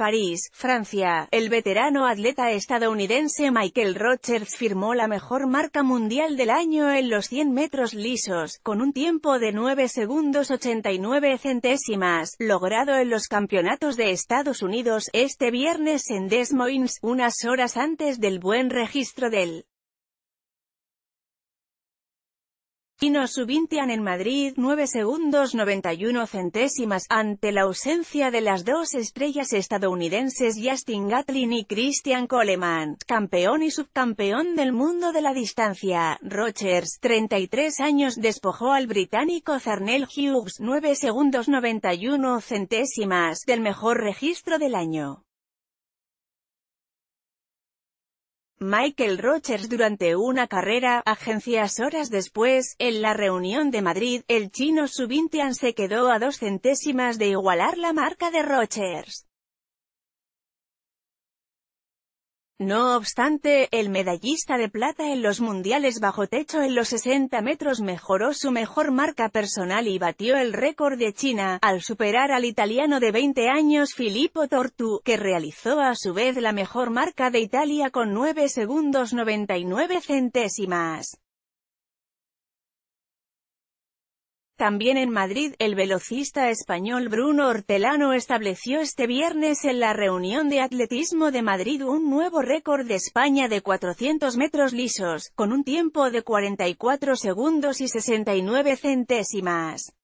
París, Francia, el veterano atleta estadounidense Michael Rogers firmó la mejor marca mundial del año en los 100 metros lisos, con un tiempo de 9 segundos 89 centésimas, logrado en los campeonatos de Estados Unidos este viernes en Des Moines, unas horas antes del buen registro del nos Subintian en Madrid 9 segundos 91 centésimas, ante la ausencia de las dos estrellas estadounidenses Justin Gatlin y Christian Coleman, campeón y subcampeón del mundo de la distancia. Rogers, 33 años, despojó al británico Zarnell Hughes 9 segundos 91 centésimas del mejor registro del año. Michael Rogers durante una carrera, agencias horas después, en la reunión de Madrid, el chino Subintian se quedó a dos centésimas de igualar la marca de Rogers. No obstante, el medallista de plata en los mundiales bajo techo en los 60 metros mejoró su mejor marca personal y batió el récord de China, al superar al italiano de 20 años Filippo Tortu, que realizó a su vez la mejor marca de Italia con 9 segundos 99 centésimas. También en Madrid, el velocista español Bruno Hortelano estableció este viernes en la reunión de atletismo de Madrid un nuevo récord de España de 400 metros lisos, con un tiempo de 44 segundos y 69 centésimas.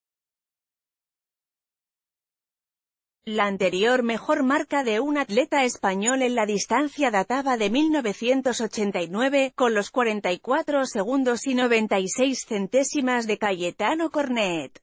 La anterior mejor marca de un atleta español en la distancia databa de 1989, con los 44 segundos y 96 centésimas de Cayetano Cornet.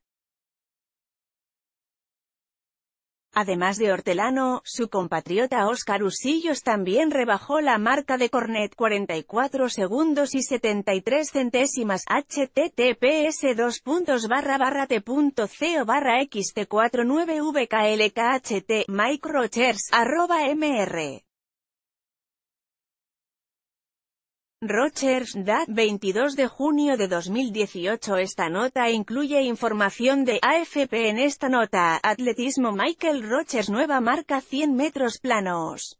Además de Hortelano, su compatriota Oscar Usillos también rebajó la marca de Cornet 44 segundos y 73 centésimas https 2 puntos barra barra t.co barra xt49vklkht arroba mr Rochers DAT 22 de junio de 2018 Esta nota incluye información de AFP en esta nota, atletismo Michael Rochers nueva marca 100 metros planos.